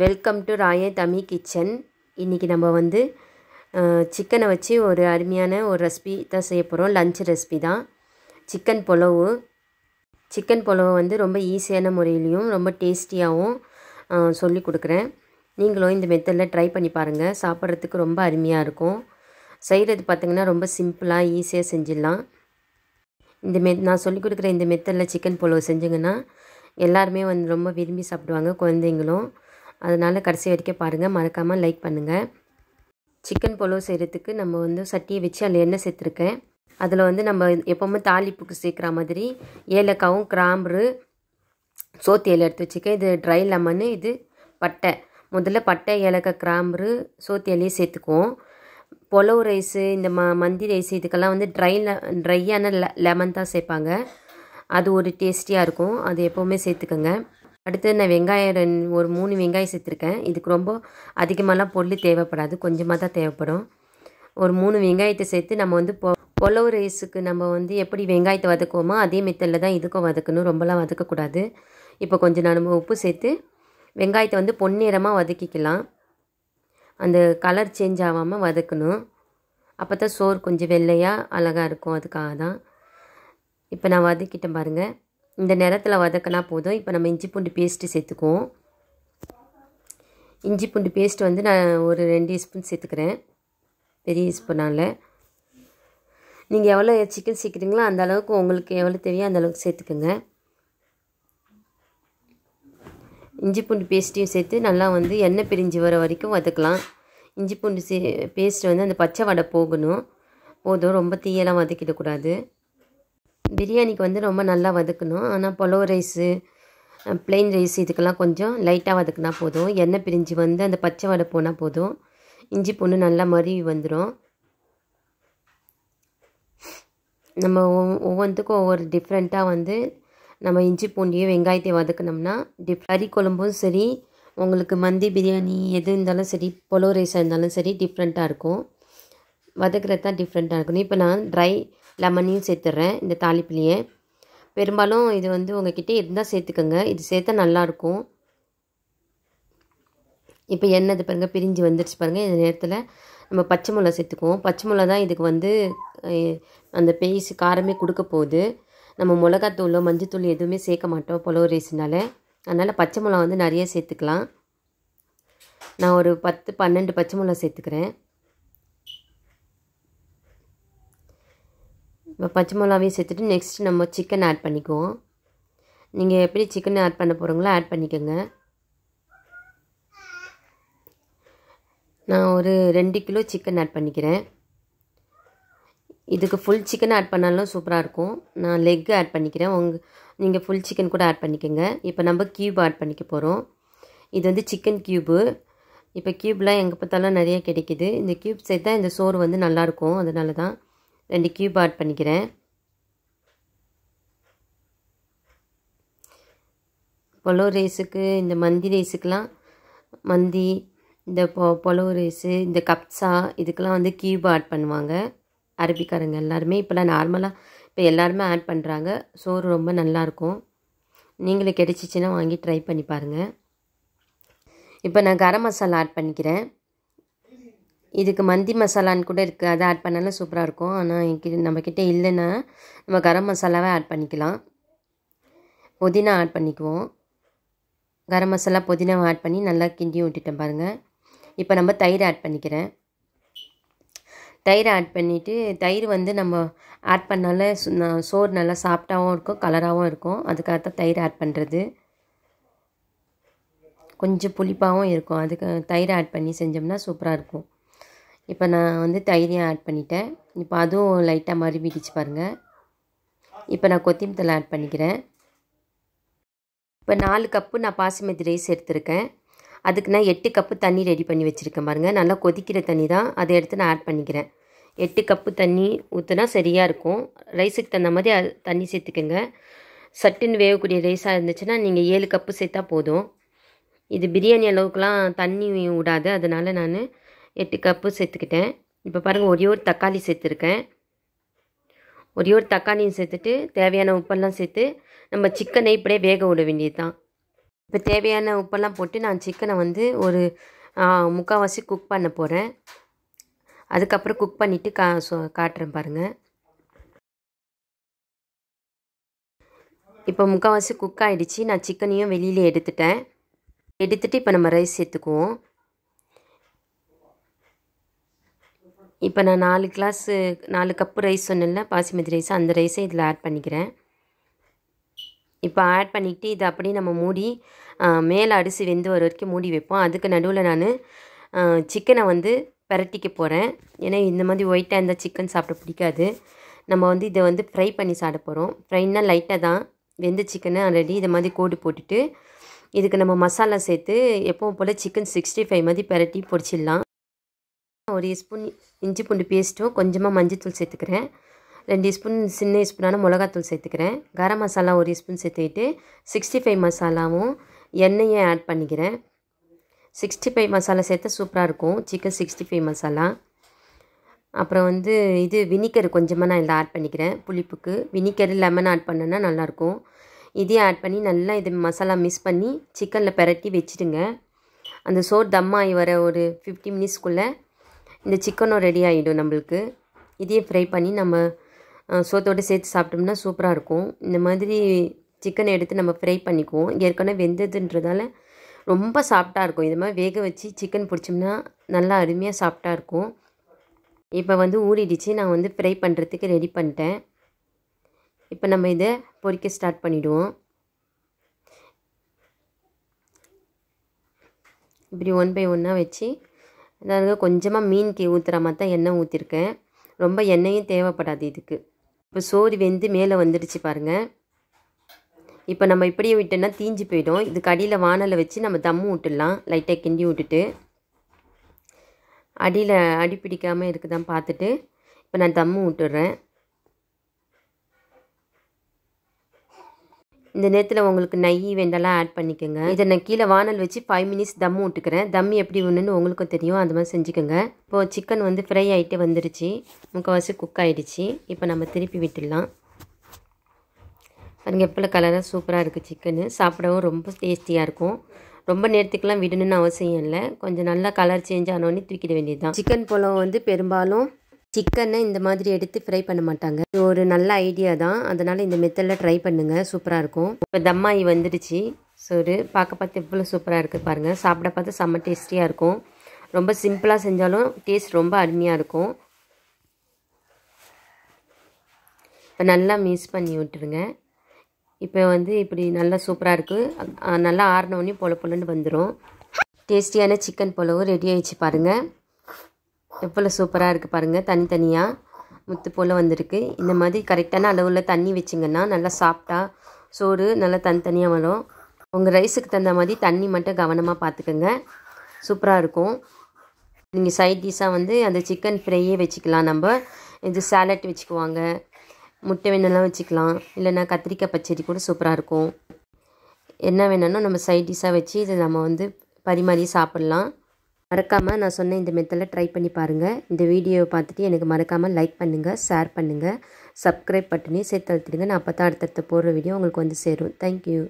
welcome to ராய தமி kitchen இன்றைக்கி நம்ம வந்து சிக்கனை வச்சு ஒரு அருமையான ஒரு ரெசிபி தான் செய்ய போகிறோம் லஞ்ச் ரெசிபி தான் சிக்கன் புலவு சிக்கன் புலவு வந்து ரொம்ப ஈஸியான முறையிலையும் ரொம்ப டேஸ்டியாகவும் சொல்லி கொடுக்குறேன் நீங்களும் இந்த மெத்தடில் ட்ரை பண்ணி பாருங்கள் சாப்பிட்றதுக்கு ரொம்ப அருமையாக இருக்கும் செய்கிறது பார்த்திங்கன்னா ரொம்ப சிம்பிளாக ஈஸியாக செஞ்சிடலாம் இந்த மெத் நான் சொல்லி கொடுக்குற இந்த மெத்தடில் சிக்கன் புலவு செஞ்சிங்கன்னா எல்லாருமே வந்து ரொம்ப விரும்பி சாப்பிடுவாங்க குழந்தைங்களும் அதனால் கடைசி வரைக்கும் பாருங்கள் மறக்காமல் லைக் பண்ணுங்கள் சிக்கன் பொலோ செய்கிறதுக்கு நம்ம வந்து சட்டியை வச்சு அதில் எண்ணெய் சேர்த்துருக்கேன் அதில் வந்து நம்ம எப்போவுமே தாளிப்புக்கு சேர்க்குற மாதிரி ஏலக்காவும் கிராம்பு சோத்து இலை எடுத்து வச்சுக்கேன் இது ட்ரை லெமனு இது பட்டை முதல்ல பட்டை ஏலக்காய் கிராம்பு சோத்து இலையை சேர்த்துக்குவோம் பொலவு ரைஸு இந்த ம மந்தி ரைஸ் இதுக்கெல்லாம் வந்து ட்ரை ட்ரையான லெமன் தான் சேர்ப்பாங்க அது ஒரு டேஸ்டியாக இருக்கும் அது எப்போவுமே சேர்த்துக்கோங்க அடுத்து நான் வெங்காயம் ஒரு மூணு வெங்காயம் சேர்த்துருக்கேன் இதுக்கு ரொம்ப அதிகமாகலாம் பொருள் தேவைப்படாது கொஞ்சமாக தான் தேவைப்படும் ஒரு மூணு வெங்காயத்தை சேர்த்து நம்ம வந்து பொ பொலவு ரைஸுக்கு நம்ம வந்து எப்படி வெங்காயத்தை வதக்குவோமோ அதே மெத்தடில் தான் இதுக்கும் வதக்கணும் ரொம்பலாம் வதக்கக்கூடாது இப்போ கொஞ்சம் நம்ம உப்பு சேர்த்து வெங்காயத்தை வந்து பொன்னிறமாக வதக்கிக்கலாம் அந்த கலர் சேஞ்ச் ஆகாமல் வதக்கணும் அப்போ தான் சோறு கொஞ்சம் வெள்ளையாக அழகாக இருக்கும் அதுக்காக தான் இப்போ நான் வதக்கிட்டேன் பாருங்கள் இந்த நேரத்தில் வதக்கினா போதும் இப்போ நம்ம இஞ்சி பூண்டு பேஸ்ட்டு சேர்த்துக்குவோம் இஞ்சி பூண்டு பேஸ்ட்டு வந்து நான் ஒரு ரெண்டு ஸ்பூன் சேர்த்துக்கிறேன் பெரிய ஸ்பூனால் நீங்கள் எவ்வளோ சிக்கன் சேர்க்குறீங்களோ அந்தளவுக்கு உங்களுக்கு எவ்வளோ தேவையோ அந்த அளவுக்கு சேர்த்துக்குங்க இஞ்சி பூண்டு பேஸ்ட்டையும் சேர்த்து நல்லா வந்து எண்ணெய் பிரிஞ்சு வர வரைக்கும் வதக்கலாம் இஞ்சி பூண்டு சே பேஸ்ட்டு வந்து அந்த பச்சை வடை போகணும் போதும் ரொம்ப தீயெல்லாம் வதக்கிடக்கூடாது பிரியாணிக்கு வந்து ரொம்ப நல்லா வதக்கணும் ஆனால் பொலோ ரைஸு ப்ளெயின் ரைஸ் இதுக்கெல்லாம் கொஞ்சம் லைட்டாக வதக்குனா போதும் எண்ணெய் பிரிஞ்சு வந்து அந்த பச்சை வடை போனால் போதும் இஞ்சி பூண்டு நல்லா மருவி வந்துடும் நம்ம ஒவ்வொன்றுக்கும் ஒவ்வொரு டிஃப்ரெண்ட்டாக வந்து நம்ம இஞ்சி பூண்டியும் வெங்காயத்தையும் வதக்கினோம்னா டிஃப் கறி குழம்பும் சரி உங்களுக்கு மந்தி பிரியாணி எது இருந்தாலும் சரி பொலோ ரைஸாக இருந்தாலும் சரி டிஃப்ரெண்ட்டாக இருக்கும் வதக்கிறது தான் டிஃப்ரெண்ட்டாக இருக்கணும் இப்போ நான் ட்ரை லெமனையும் சேர்த்துட்றேன் இந்த தாளிப்புலேயே பெரும்பாலும் இது வந்து உங்ககிட்ட இருந்தால் சேர்த்துக்கோங்க இது சேர்த்தா நல்லாயிருக்கும் இப்போ எண்ணெய் இது பாருங்கள் பிரிஞ்சு வந்துருச்சு பாருங்கள் இந்த நேரத்தில் நம்ம பச்சை மிளகா சேர்த்துக்குவோம் பச்சை மிளகா தான் இதுக்கு வந்து அந்த பேய்ஸு காரமே கொடுக்க போகுது நம்ம மிளகாத்தூளோ மஞ்சத்தூள் எதுவுமே சேர்க்க மாட்டோம் புலவு ரைஸ்னால அதனால் பச்சை மிளகா வந்து நிறைய சேர்த்துக்கலாம் நான் ஒரு பத்து பன்னெண்டு பச்சை மிளகா சேர்த்துக்கிறேன் இப்போ பச்சை மிளகாவையும் சேர்த்துட்டு நெக்ஸ்ட் நம்ம சிக்கன் ஆட் பண்ணிக்குவோம் நீங்கள் எப்படி சிக்கன் ஆட் பண்ண போகிறீங்களோ ஆட் பண்ணிக்கோங்க நான் ஒரு ரெண்டு கிலோ சிக்கன் ஆட் பண்ணிக்கிறேன் இதுக்கு ஃபுல் சிக்கன் ஆட் பண்ணாலும் சூப்பராக இருக்கும் நான் லெக் ஆட் பண்ணிக்கிறேன் உங்க நீங்கள் ஃபுல் சிக்கன் கூட ஆட் பண்ணிக்கோங்க இப்போ நம்ம க்யூப் ஆட் பண்ணிக்க போகிறோம் இது வந்து சிக்கன் க்யூபு இப்போ க்யூப்லாம் எங்கே பார்த்தாலும் நிறைய கிடைக்கிது இந்த க்யூப் சேர்த்தா இந்த சோறு வந்து நல்லாயிருக்கும் அதனால தான் ரெண்டு க்யூப் ஆட் பண்ணிக்கிறேன் பொலவு ரைஸுக்கு இந்த மந்தி ரைஸுக்கெலாம் மந்தி இந்த பொ பொலோ ரைஸு இந்த கப்ஸா இதுக்கெலாம் வந்து க்யூப் ஆட் பண்ணுவாங்க அரபிக்காரங்க எல்லாருமே இப்போலாம் நார்மலாக இப்போ எல்லாருமே ஆட் பண்ணுறாங்க சோறு ரொம்ப நல்லாயிருக்கும் நீங்களே கிடச்சிச்சின்னா வாங்கி ட்ரை பண்ணி பாருங்கள் இப்போ நான் கரம் மசாலா ஆட் பண்ணிக்கிறேன் இதுக்கு மந்தி மசாலான்னு கூட இருக்குது அதை ஆட் பண்ணாலும் சூப்பராக இருக்கும் ஆனால் என்கிட்ட நம்மக்கிட்ட இல்லைன்னா நம்ம கரம் மசாலாவே ஆட் பண்ணிக்கலாம் புதினா ஆட் பண்ணிக்குவோம் கரம் மசாலா புதினாவை ஆட் பண்ணி நல்லா கிண்டி விட்டுட்டேன் பாருங்கள் இப்போ நம்ம தயிர் ஆட் பண்ணிக்கிறேன் தயிர் ஆட் பண்ணிவிட்டு தயிர் வந்து நம்ம ஆட் பண்ணால சோறு நல்லா சாஃப்டாகவும் இருக்கும் கலராகவும் இருக்கும் அதுக்காக தான் தயிர் ஆட் பண்ணுறது கொஞ்சம் புளிப்பாகவும் இருக்கும் அதுக்கு தயிர் ஆட் பண்ணி செஞ்சோம்னா சூப்பராக இருக்கும் இப்போ நான் வந்து தைரியம் ஆட் பண்ணிட்டேன் இப்போ அதுவும் லைட்டாக விடிச்சு பாருங்கள் இப்போ நான் கொத்திமத்தில் ஆட் பண்ணிக்கிறேன் இப்போ நாலு கப்பு நான் பாசுமதி ரைஸ் எடுத்திருக்கேன் அதுக்கு நான் எட்டு கப்பு தண்ணி ரெடி பண்ணி வச்சுருக்கேன் பாருங்கள் நல்லா கொதிக்கிற தண்ணி தான் அதை எடுத்து நான் ஆட் பண்ணிக்கிறேன் எட்டு கப்பு தண்ணி ஊற்றுனா சரியாக இருக்கும் ரைஸுக்கு தகுந்த மாதிரி தண்ணி சேர்த்துக்கோங்க சட்டுன்னு வேகக்கூடிய ரைஸாக இருந்துச்சுன்னா நீங்கள் ஏழு கப்பு சேர்த்தா போதும் இது பிரியாணி அளவுக்குலாம் தண்ணி விடாது அதனால் நான் எட்டு கப்பு சேர்த்துக்கிட்டேன் இப்போ பாருங்கள் ஒரே ஒரு தக்காளி சேர்த்துருக்கேன் ஒரே ஒரு தக்காளியும் சேர்த்துட்டு தேவையான உப்பெல்லாம் சேர்த்து நம்ம சிக்கனை இப்படியே வேக விட வேண்டியது தான் இப்போ தேவையான உப்பெல்லாம் போட்டு நான் சிக்கனை வந்து ஒரு முக்கால்வாசி குக் பண்ண போகிறேன் அதுக்கப்புறம் குக் பண்ணிவிட்டு கா காட்டுறேன் பாருங்கள் இப்போ முக்கால்வாசி குக் ஆகிடுச்சி நான் சிக்கனையும் வெளியில் எடுத்துட்டேன் எடுத்துகிட்டு இப்போ நம்ம ரைஸ் சேர்த்துக்குவோம் இப்போ நான் நாலு கிளாஸு நாலு கப்பு ரைஸ் சொன்னேன்ல பாசிமதி ரைஸ் அந்த ரைஸை இதில் ஆட் பண்ணிக்கிறேன் இப்போ ஆட் பண்ணிக்கிட்டு இதை அப்படியே நம்ம மூடி மேலே அரிசி வெந்து வர வரைக்கும் மூடி வைப்போம் அதுக்கு நடுவில் நான் சிக்கனை வந்து பரட்டிக்க போகிறேன் ஏன்னா இந்த மாதிரி ஒயிட்டாக இருந்தால் சிக்கன் சாப்பிட பிடிக்காது நம்ம வந்து இதை வந்து ஃப்ரை பண்ணி சாப்பிட போகிறோம் ஃப்ரைன்னா லைட்டாக தான் வெந்த சிக்கனை ஆல்ரெடி இதை மாதிரி கோடு போட்டுட்டு இதுக்கு நம்ம மசாலா சேர்த்து எப்போவும் போல் சிக்கன் சிக்ஸ்டி ஃபைவ் மாதிரி பரட்டி பொடிச்சிடலாம் ஒரு ஸ்பூன் இஞ்சி பூண்டு பேஸ்ட்டும் கொஞ்சமாக மஞ்சத்தூள் சேர்த்துக்கிறேன் ரெண்டு ஸ்பூன் சின்ன ஸ்பூனான மிளகாத்தூள் சேர்த்துக்கிறேன் கரம் மசாலா ஒரு ஸ்பூன் சேர்த்துக்கிட்டு சிக்ஸ்டி ஃபைவ் மசாலாவும் எண்ணெயும் ஆட் பண்ணிக்கிறேன் சிக்ஸ்டி ஃபைவ் மசாலா சேர்த்தா சூப்பராக இருக்கும் சிக்கன் சிக்ஸ்டி ஃபைவ் மசாலா அப்புறம் வந்து இது வினிகர் கொஞ்சமாக நான் இதில் ஆட் பண்ணிக்கிறேன் புளிப்புக்கு வினிகர் லெமன் ஆட் பண்ணோன்னா நல்லாயிருக்கும் இதையும் ஆட் பண்ணி நல்லா இது மசாலா மிக்ஸ் பண்ணி சிக்கனில் பெரட்டி வச்சுடுங்க அந்த சோறு தம்மாகி வர ஒரு ஃபிஃப்டி மினிட்ஸ்க்குள்ளே இந்த சிக்கனும் ரெடி ஆகிடும் நம்மளுக்கு இதையே ஃப்ரை பண்ணி நம்ம சோத்தோடு சேர்த்து சாப்பிட்டோம்னா சூப்பராக இருக்கும் இந்த மாதிரி சிக்கனை எடுத்து நம்ம ஃப்ரை பண்ணிக்குவோம் ஏற்கனவே வெந்ததுன்றதால ரொம்ப சாஃப்டாக இருக்கும் இது மாதிரி வேக வச்சு சிக்கன் பிடிச்சோம்னா நல்லா அருமையாக சாஃப்டாக இருக்கும் இப்போ வந்து ஊறிடுச்சு நான் வந்து ஃப்ரை பண்ணுறதுக்கு ரெடி பண்ணிட்டேன் இப்போ நம்ம இதை பொறிக்க ஸ்டார்ட் பண்ணிவிடுவோம் இப்படி ஒன் பை ஒன்னாக வச்சு நான் கொஞ்சமாக கே ஊற்றுற மாதிரி தான் எண்ணெய் ஊற்றிருக்கேன் ரொம்ப எண்ணெயும் தேவைப்படாது இதுக்கு இப்போ சோறு வெந்து மேலே வந்துடுச்சு பாருங்கள் இப்போ நம்ம இப்படியே விட்டோன்னா தீஞ்சு போயிடும் இதுக்கு அடியில் வானலை வச்சு நம்ம தம்மு விட்டுடலாம் லைட்டாக கிண்டி விட்டுட்டு அடியில் அடி பிடிக்காமல் இருக்குதான் பார்த்துட்டு இப்போ நான் தம்மு விட்டுடுறேன் இந்த நேரத்தில் உங்களுக்கு நெய் வெண்டெல்லாம் ஆட் பண்ணிக்கோங்க இதை நான் கீழே வானல் வச்சு ஃபைவ் மினிட்ஸ் தம் விட்டுக்கிறேன் தம் எப்படி ஒன்றுன்னு உங்களுக்கும் தெரியும் அந்த மாதிரி செஞ்சுக்கோங்க இப்போது சிக்கன் வந்து ஃப்ரை ஆகிட்டு வந்துருச்சு முக்கால்வாசி குக் ஆகிடுச்சு இப்போ நம்ம திருப்பி விட்டுடலாம் பாருங்கள் எப்போல்லாம் கலராக சூப்பராக இருக்குது சிக்கனு சாப்பிடவும் ரொம்ப டேஸ்டியாக இருக்கும் ரொம்ப நேரத்துக்குலாம் விடணும்னு அவசியம் இல்லை கொஞ்சம் நல்லா கலர் சேஞ்ச் ஆனோடனே தூக்கிட வேண்டியது தான் சிக்கன் பழம் வந்து பெரும்பாலும் சிக்கனை இந்த மாதிரி எடுத்து ஃப்ரை பண்ண மாட்டாங்க இது ஒரு நல்ல ஐடியா தான் அதனால் இந்த மெத்தடில் ட்ரை பண்ணுங்கள் சூப்பராக இருக்கும் இப்போ தம்மாயி வந்துடுச்சு சோறு பார்க்க பார்த்து எவ்வளோ சூப்பராக இருக்குது பாருங்கள் சாப்பிட பார்த்து செம்ம டேஸ்டியாக இருக்கும் ரொம்ப சிம்பிளாக செஞ்சாலும் டேஸ்ட் ரொம்ப அருமையாக இருக்கும் இப்போ நல்லா மிக்ஸ் பண்ணி விட்டுருங்க இப்போ வந்து இப்படி நல்லா சூப்பராக இருக்குது நல்லா ஆறினோடனே பொல பொலன்னு வந்துடும் டேஸ்டியான சிக்கன் பொலவும் ரெடி ஆயிடுச்சு பாருங்கள் எவ்வளோ சூப்பராக இருக்குது பாருங்கள் தனித்தனியாக முத்து போல் வந்திருக்கு இந்த மாதிரி கரெக்டான அளவில் தண்ணி வச்சிங்கன்னா நல்லா சாப்பிட்டா சோறு நல்லா தனித்தனியாக வரும் உங்கள் ரைஸுக்கு தகுந்த மாதிரி தண்ணி மட்டும் கவனமாக பார்த்துக்கோங்க சூப்பராக இருக்கும் நீங்கள் சைட் டிஷ்ஷாக வந்து அந்த சிக்கன் ஃப்ரையே வச்சுக்கலாம் நம்ம இது சேலட் வச்சுக்குவாங்க முட்டை வேணாலும் வச்சுக்கலாம் இல்லைன்னா கத்திரிக்காய் பச்சடி கூட சூப்பராக இருக்கும் என்ன வேணாலும் நம்ம சைட் டிஷ்ஷாக வச்சு இதை நம்ம வந்து பரிமாறி சாப்பிட்லாம் மறக்காமல் நான் சொன்ன இந்த மெத்தடில் ட்ரை பண்ணி பாருங்கள் இந்த வீடியோவை பார்த்துட்டு எனக்கு மறக்காமல் லைக் பண்ணுங்கள் ஷேர் பண்ணுங்கள் சப்ஸ்கிரைப் பட்டனையும் சேர்த்து அழுத்திடுங்க நான் அப்போ தான் அடுத்தடுத்த போடுற வீடியோ உங்களுக்கு வந்து சேரும் தேங்க்யூ